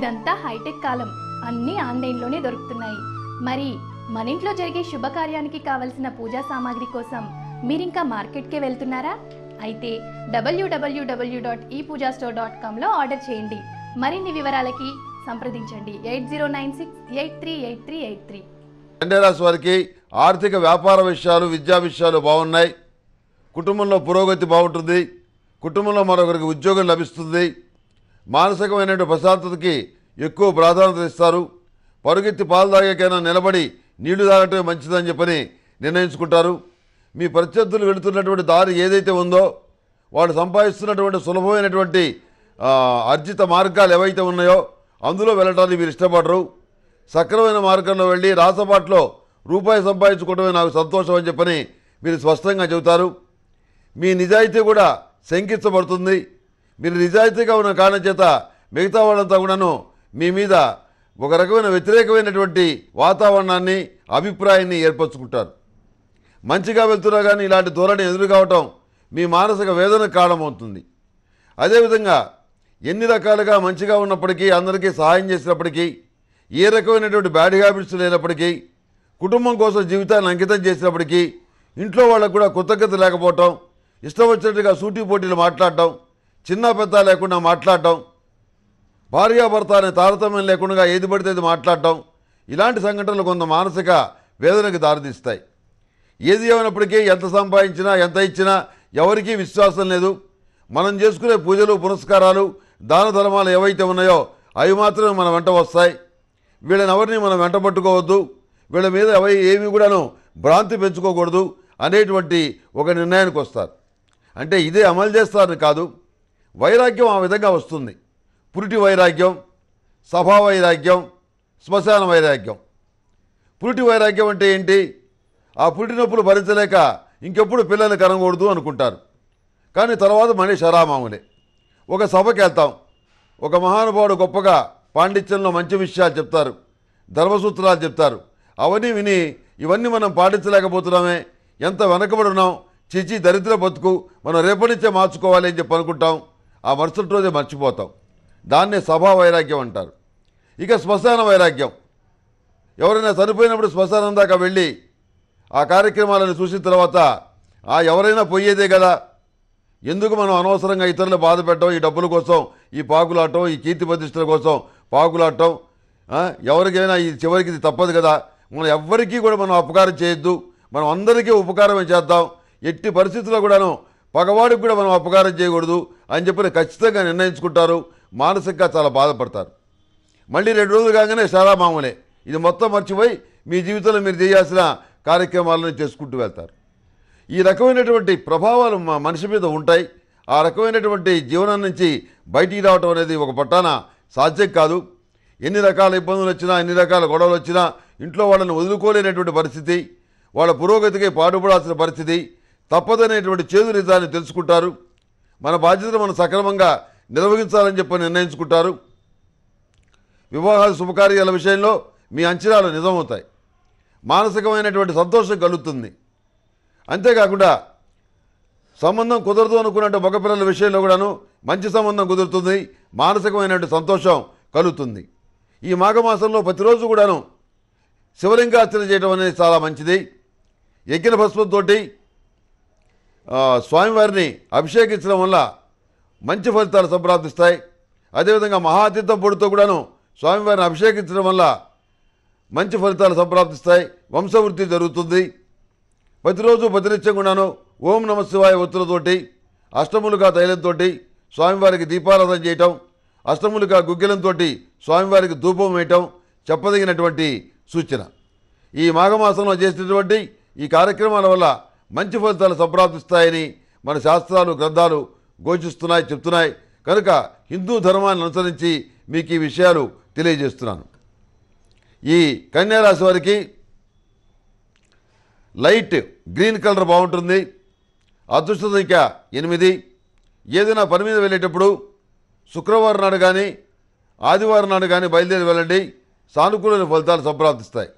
ఇదంతా హైటెక్ కాలం అన్నీ ఆన్లైన్లోనే దొరుకుతున్నాయి మరి మన ఇంట్లో జరిగే శుభకార్యానికి కావలసిన పూజా సామాగ్రి కోసం మీరింకా మార్కెట్కే వెళ్తున్నారా అయితే WWW dot e Pooja store dot కామ్లో ఆర్డర్ చేయండి మరిన్ని వివరాలకి సంప్రదించండి eight zero nine six eight three eight three eight three రాశి వారికి ఆర్థిక వ్యాపార విషయాలు విద్యా విషయాలు బాగున్నాయి కుటుంబంలో పురోగతి బాగుంటుంది కుటుంబంలో మరొకరికి ఉద్యోగం లభిస్తుంది మానసికమైన ప్రశాంతతకి ఎక్కువ ప్రాధాన్యత ఇస్తారు పరుగెత్తి పాలు నిలబడి నీళ్లు తాగటమే మంచిదని చెప్పని నిర్ణయించుకుంటారు మీ ప్రత్యర్థులు వెళుతున్నటువంటి దారి ఏదైతే ఉందో వాళ్ళు సంపాదిస్తున్నటువంటి సులభమైనటువంటి అర్జిత మార్గాలు ఏవైతే ఉన్నాయో అందులో వెళ్ళటానికి మీరు ఇష్టపడరు సక్రమైన మార్గంలో వెళ్ళి రాసపాట్లో రూపాయి సంపాదించుకోవడమే నాకు సంతోషం అని చెప్పని మీరు స్పష్టంగా చెబుతారు మీ నిజాయితీ కూడా శంకించబడుతుంది మీరు నిజాయితీగా ఉన్న కారణం చేత మిగతా వాళ్ళంతా కూడాను మీ మీద ఒక రకమైన వ్యతిరేకమైనటువంటి వాతావరణాన్ని అభిప్రాయాన్ని ఏర్పరచుకుంటారు మంచిగా వెళ్తున్నా కానీ ఇలాంటి ధోరణి ఎదురు కావటం మీ మానసిక వేదన కారణమవుతుంది అదేవిధంగా ఎన్ని రకాలుగా మంచిగా ఉన్నప్పటికీ అందరికీ సహాయం చేసినప్పటికీ ఏ రకమైనటువంటి బ్యాడ్ హ్యాబిట్స్ లేనప్పటికీ కుటుంబం కోసం జీవితాన్ని అంకితం చేసినప్పటికీ ఇంట్లో వాళ్ళకు కూడా కృతజ్ఞత లేకపోవటం ఇష్టం వచ్చినట్టుగా పోటీలు మాట్లాడటం చిన్న పెద్ద లేకుండా మాట్లాడటం భార్యాభర్త అనే తారతమ్యం లేకుండా ఏది పడితే అది మాట్లాడటం ఇలాంటి సంఘటనలు కొంత మానసిక వేదనకు దారితీస్తాయి ఏది ఏమైనప్పటికీ ఎంత సంపాదించినా ఎంత ఇచ్చినా ఎవరికీ విశ్వాసం లేదు మనం చేసుకునే పూజలు పురస్కారాలు దాన ధర్మాలు ఏవైతే ఉన్నాయో అవి మాత్రమే మన వెంట వస్తాయి వీళ్ళని ఎవరిని మనం వెంట పట్టుకోవద్దు వీళ్ళ మీద అవి ఏమి కూడాను భ్రాంతి పెంచుకోకూడదు అనేటువంటి ఒక నిర్ణయానికి వస్తారు అంటే ఇదే అమలు చేస్తారని కాదు వైరాగ్యం ఆ విధంగా వస్తుంది పురిటి వైరాగ్యం సభా వైరాగ్యం శ్మశాన వైరాగ్యం పురిటి వైరాగ్యం అంటే ఏంటి ఆ పురిటి నొప్పులు భరించలేక ఇంకెప్పుడు పిల్లలు కనకూడదు అనుకుంటారు కానీ తర్వాత మళ్ళీ శరామాములే ఒక సభకి వెళ్తాం ఒక మహానుభావుడు గొప్పగా పాండిత్యంలో మంచి విషయాలు చెప్తారు ధర్మసూత్రాలు చెప్తారు అవన్నీ విని ఇవన్నీ మనం పాటించలేకపోతున్నామే ఎంత వెనకబడున్నాం చిచి దరిద్ర బతుకు మనం రేపటి నుంచే మార్చుకోవాలి అని చెప్పి అనుకుంటాం ఆ మరుసటి రోజే మర్చిపోతాం దాన్నే సభా వైరాగ్యం అంటారు ఇక శ్మశాన వైరాగ్యం ఎవరైనా చనిపోయినప్పుడు శ్మశానం దాకా వెళ్ళి ఆ కార్యక్రమాలను చూసిన తర్వాత ఆ ఎవరైనా పోయేదే కదా ఎందుకు మనం అనవసరంగా ఇతరులు బాధ పెట్టడం ఈ డబ్బుల కోసం ఈ పాకులాటం ఈ కీర్తి ప్రతిష్టల కోసం పాకులాటం ఎవరికైనా ఈ చివరికి ఇది తప్పదు కదా మనం ఎవ్వరికీ కూడా మనం అపకారం చేయొద్దు మనం అందరికీ ఉపకారమే చేద్దాం ఎట్టి పరిస్థితుల్లో కూడాను పగవాడికి కూడా మనం అపకారం చేయకూడదు అని చెప్పి ఖచ్చితంగా నిర్ణయించుకుంటారు మానసికంగా చాలా బాధపడతారు మళ్ళీ రెండు రోజులు కాగానే చాలా మామూలే ఇది మొత్తం మర్చిపోయి మీ జీవితంలో మీరు చేయాల్సిన కార్యక్రమాలను చేసుకుంటూ వెళ్తారు ఈ రకమైనటువంటి ప్రభావాలు మా మనిషి మీద ఉంటాయి ఆ రకమైనటువంటి జీవనం నుంచి బయటికి రావటం అనేది ఒక పట్టాన సాధ్యం కాదు ఎన్ని రకాల ఇబ్బందులు వచ్చినా ఎన్ని రకాల గొడవలు వచ్చినా ఇంట్లో వాళ్ళని వదులుకోలేనటువంటి పరిస్థితి వాళ్ళ పురోగతికి పాటుపడాల్సిన పరిస్థితి తప్పదనేటువంటి చేదు నిజాన్ని తెలుసుకుంటారు మన బాధ్యతను మనం సక్రమంగా నిర్వహించాలని చెప్పి నిర్ణయించుకుంటారు వివాహాలు శుభకార్యాల విషయంలో మీ అంచనాలు నిజమవుతాయి మానసికమైనటువంటి సంతోషం కలుగుతుంది అంతేకాకుండా సంబంధం కుదరదు అనుకున్నట్టు మగపిల్లల విషయంలో కూడాను మంచి సంబంధం కుదురుతుంది మానసికమైనటువంటి సంతోషం కలుగుతుంది ఈ మాఘమాసంలో ప్రతిరోజు కూడాను శివలింగార్చన చేయడం అనేది చాలా మంచిది యజ్ఞ భస్మంతో స్వామివారిని అభిషేకించడం వల్ల మంచి ఫలితాలు సంప్రాప్తిస్తాయి అదేవిధంగా మహాతీర్థం పొడితో కూడాను స్వామివారిని అభిషేకించడం వల్ల మంచి ఫలితాలు సంప్రాప్తిస్తాయి వంశవృద్ధి జరుగుతుంది ప్రతిరోజు ప్రతినిత్యం కూడాను ఓం నమ శివాయ ఒత్తులతోటి అష్టములుగా తైలంతో స్వామివారికి దీపారాధన చేయటం అష్టములుగా గుగ్గిలంతో స్వామివారికి ధూపం వేయటం చెప్పదగినటువంటి సూచన ఈ మాఘమాసంలో చేసినటువంటి ఈ కార్యక్రమాల వల్ల మంచి ఫలితాలు సంప్రాప్తిస్తాయని మన శాస్త్రాలు గ్రంథాలు ఘోషిస్తున్నాయి చెప్తున్నాయి కనుక హిందూ ధర్మాన్ని అనుసరించి మీకు ఈ విషయాలు తెలియజేస్తున్నాను ఈ కన్యారాశి వారికి లైట్ గ్రీన్ కలర్ బాగుంటుంది అదృష్ట సంఖ్య ఎనిమిది ఏదైనా పని మీద వెళ్ళేటప్పుడు శుక్రవారం నాడు కానీ ఆదివారం నాడు కానీ బయలుదేరి వెళ్ళండి సానుకూలమైన ఫలితాలు సంప్రాప్తిస్తాయి